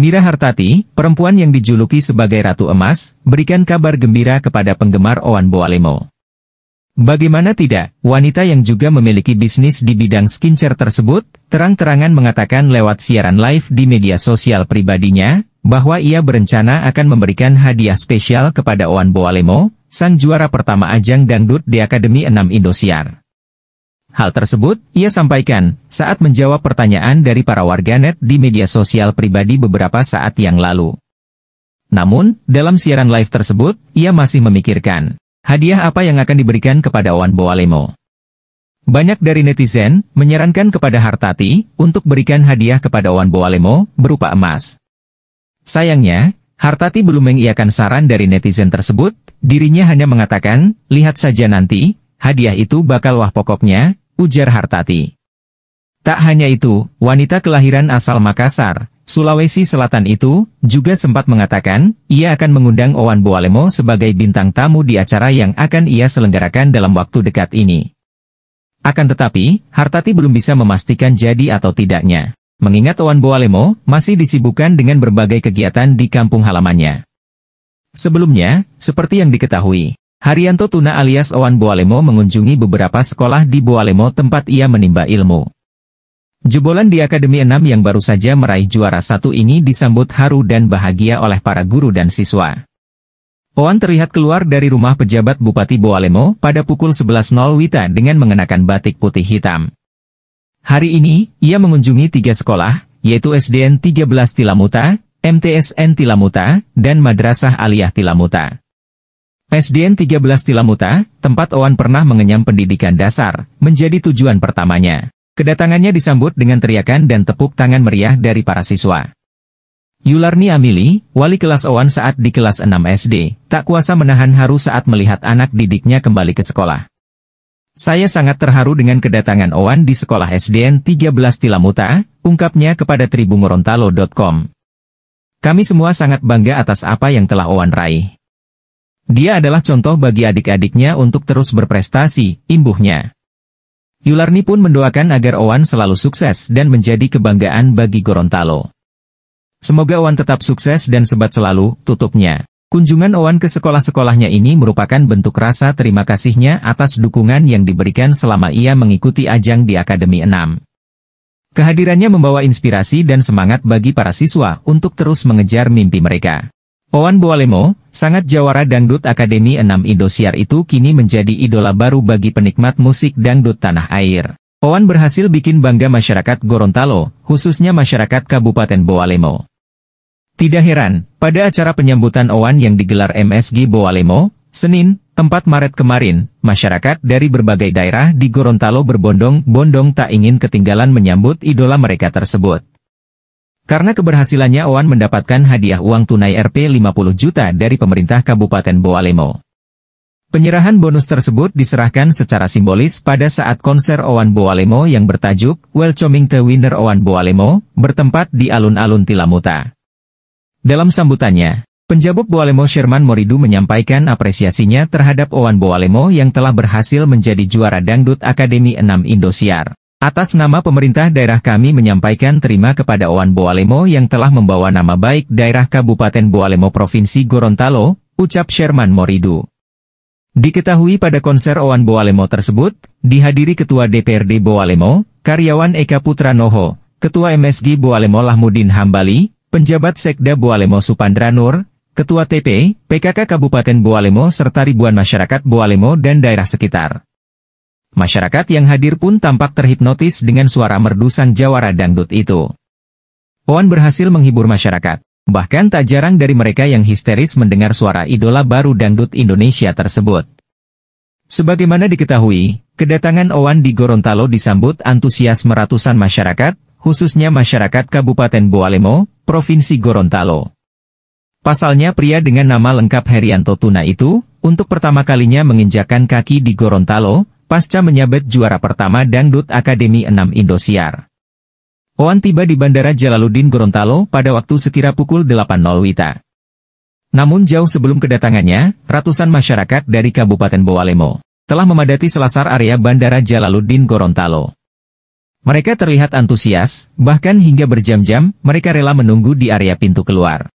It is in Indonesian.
Mira Hartati, perempuan yang dijuluki sebagai Ratu Emas, berikan kabar gembira kepada penggemar Owan Boalemo. Bagaimana tidak, wanita yang juga memiliki bisnis di bidang skincare tersebut, terang-terangan mengatakan lewat siaran live di media sosial pribadinya, bahwa ia berencana akan memberikan hadiah spesial kepada Owan Boalemo, sang juara pertama ajang dangdut di Akademi 6 Indosiar. Hal tersebut ia sampaikan saat menjawab pertanyaan dari para warganet di media sosial pribadi beberapa saat yang lalu. Namun, dalam siaran live tersebut, ia masih memikirkan hadiah apa yang akan diberikan kepada Wan Boalemo. Banyak dari netizen menyarankan kepada Hartati untuk berikan hadiah kepada Wan Boalemo berupa emas. Sayangnya, Hartati belum mengiakan saran dari netizen tersebut, dirinya hanya mengatakan, lihat saja nanti, hadiah itu bakal wah pokoknya, ujar Hartati. Tak hanya itu, wanita kelahiran asal Makassar, Sulawesi Selatan itu, juga sempat mengatakan, ia akan mengundang Owan Boalemo sebagai bintang tamu di acara yang akan ia selenggarakan dalam waktu dekat ini. Akan tetapi, Hartati belum bisa memastikan jadi atau tidaknya. Mengingat Owan Boalemo, masih disibukkan dengan berbagai kegiatan di kampung halamannya. Sebelumnya, seperti yang diketahui, Haryanto Tuna alias Owan Boalemo mengunjungi beberapa sekolah di Boalemo tempat ia menimba ilmu. Jebolan di Akademi 6 yang baru saja meraih juara satu ini disambut haru dan bahagia oleh para guru dan siswa. Owan terlihat keluar dari rumah pejabat Bupati Boalemo pada pukul 11.00 Wita dengan mengenakan batik putih hitam. Hari ini, ia mengunjungi tiga sekolah, yaitu SDN 13 Tilamuta, MTSN Tilamuta, dan Madrasah Aliyah Tilamuta. SDN 13 Tilamuta, tempat Owan pernah mengenyam pendidikan dasar, menjadi tujuan pertamanya. Kedatangannya disambut dengan teriakan dan tepuk tangan meriah dari para siswa. Yularni Amili, wali kelas Owan saat di kelas 6 SD, tak kuasa menahan haru saat melihat anak didiknya kembali ke sekolah. Saya sangat terharu dengan kedatangan Owan di sekolah SDN 13 Tilamuta, ungkapnya kepada tribungorontalo.com. Kami semua sangat bangga atas apa yang telah Owan raih. Dia adalah contoh bagi adik-adiknya untuk terus berprestasi, imbuhnya. Yularni pun mendoakan agar Owan selalu sukses dan menjadi kebanggaan bagi Gorontalo. Semoga Owan tetap sukses dan sebat selalu, tutupnya. Kunjungan Owan ke sekolah-sekolahnya ini merupakan bentuk rasa terima kasihnya atas dukungan yang diberikan selama ia mengikuti ajang di Akademi 6. Kehadirannya membawa inspirasi dan semangat bagi para siswa untuk terus mengejar mimpi mereka. Owan Boalemo, sangat jawara dangdut Akademi 6 Indosiar itu kini menjadi idola baru bagi penikmat musik dangdut tanah air. Owan berhasil bikin bangga masyarakat Gorontalo, khususnya masyarakat Kabupaten Boalemo. Tidak heran, pada acara penyambutan Owan yang digelar MSG Boalemo, Senin, 4 Maret kemarin, masyarakat dari berbagai daerah di Gorontalo berbondong-bondong tak ingin ketinggalan menyambut idola mereka tersebut. Karena keberhasilannya Owan mendapatkan hadiah uang tunai Rp 50 juta dari pemerintah Kabupaten Boalemo. Penyerahan bonus tersebut diserahkan secara simbolis pada saat konser Owan Boalemo yang bertajuk Welcoming the Winner Owan Boalemo, bertempat di alun-alun Tilamuta. Dalam sambutannya, penjabut Boalemo Sherman Moridu menyampaikan apresiasinya terhadap Owan Boalemo yang telah berhasil menjadi juara dangdut Akademi 6 Indosiar. Atas nama pemerintah daerah kami menyampaikan terima kepada Owan Boalemo yang telah membawa nama baik daerah Kabupaten Boalemo Provinsi Gorontalo, ucap Sherman Moridu. Diketahui pada konser Owan Boalemo tersebut, dihadiri Ketua DPRD Boalemo, karyawan Eka Putra Noho, Ketua MSG Boalemo Lahmudin Hambali, penjabat Sekda Boalemo Supandra Nur, Ketua TP, PKK Kabupaten Boalemo serta ribuan masyarakat Boalemo dan daerah sekitar. Masyarakat yang hadir pun tampak terhipnotis dengan suara merdu sang jawara dangdut itu. Oan berhasil menghibur masyarakat. Bahkan tak jarang dari mereka yang histeris mendengar suara idola baru dangdut Indonesia tersebut. Sebagaimana diketahui, kedatangan Owan di Gorontalo disambut antusias meratusan masyarakat, khususnya masyarakat Kabupaten Boalemo, Provinsi Gorontalo. Pasalnya pria dengan nama lengkap Herianto Tuna itu, untuk pertama kalinya menginjakan kaki di Gorontalo, pasca menyabet juara pertama Dangdut Akademi 6 Indosiar. Oan tiba di Bandara Jalaluddin Gorontalo pada waktu sekira pukul 8.00 WITA. Namun jauh sebelum kedatangannya, ratusan masyarakat dari Kabupaten Boalemo telah memadati selasar area Bandara Jalaluddin Gorontalo. Mereka terlihat antusias, bahkan hingga berjam-jam, mereka rela menunggu di area pintu keluar.